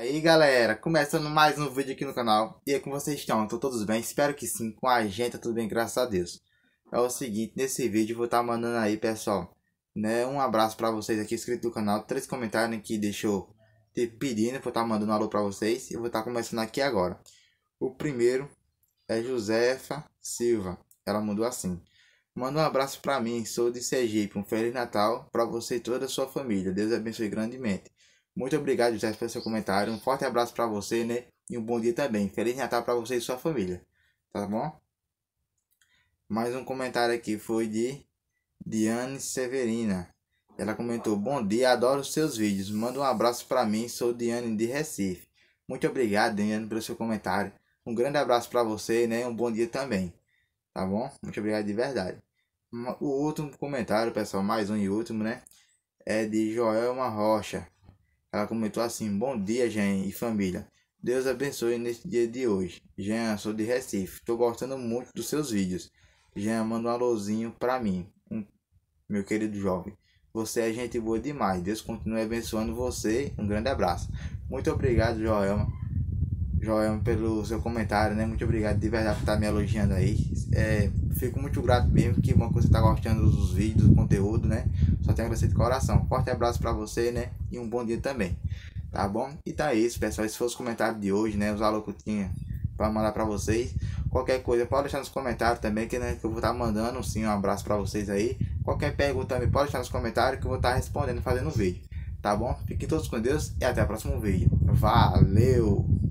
Aí galera, começando mais um vídeo aqui no canal E aí como vocês estão? Estão todos bem? Espero que sim, com a gente tá tudo bem, graças a Deus É o seguinte, nesse vídeo eu vou estar tá mandando aí pessoal né, Um abraço pra vocês aqui, inscritos do canal Três comentários né, que deixou te pedindo, vou estar tá mandando um alô pra vocês E vou estar tá começando aqui agora O primeiro é Josefa Silva Ela mandou assim Manda um abraço pra mim, sou de Sergipe Um Feliz Natal pra você e toda a sua família Deus abençoe grandemente muito obrigado, José, pelo seu comentário. Um forte abraço para você, né? E um bom dia também. Feliz Natal para você e sua família. Tá bom? Mais um comentário aqui foi de Diane Severina. Ela comentou: Bom dia, adoro os seus vídeos. Manda um abraço para mim. Sou Diane de Recife. Muito obrigado, Diane, pelo seu comentário. Um grande abraço para você, né? Um bom dia também. Tá bom? Muito obrigado de verdade. O último comentário, pessoal, mais um e último, né? É de Joelma Rocha. Ela comentou assim: Bom dia, Jean e família. Deus abençoe neste dia de hoje. Jean, sou de Recife. Estou gostando muito dos seus vídeos. Jean, manda um alôzinho para mim, um, meu querido jovem. Você é gente boa demais. Deus continue abençoando você. Um grande abraço. Muito obrigado, Joelma. Joel, pelo seu comentário, né? Muito obrigado de verdade por estar tá me elogiando aí. É, fico muito grato mesmo que uma coisa está gostando dos vídeos, do conteúdo, né? Só tenho a agradecer de coração. Forte abraço para você, né? E um bom dia também. Tá bom? E tá isso, pessoal. Esse foi o comentário de hoje, né? Os alô que eu tinha para mandar para vocês. Qualquer coisa, pode deixar nos comentários também, que, né, que eu vou estar tá mandando sim um abraço para vocês aí. Qualquer pergunta também pode deixar nos comentários que eu vou estar tá respondendo, fazendo vídeo. Tá bom? Fiquem todos com Deus e até o próximo vídeo. Valeu!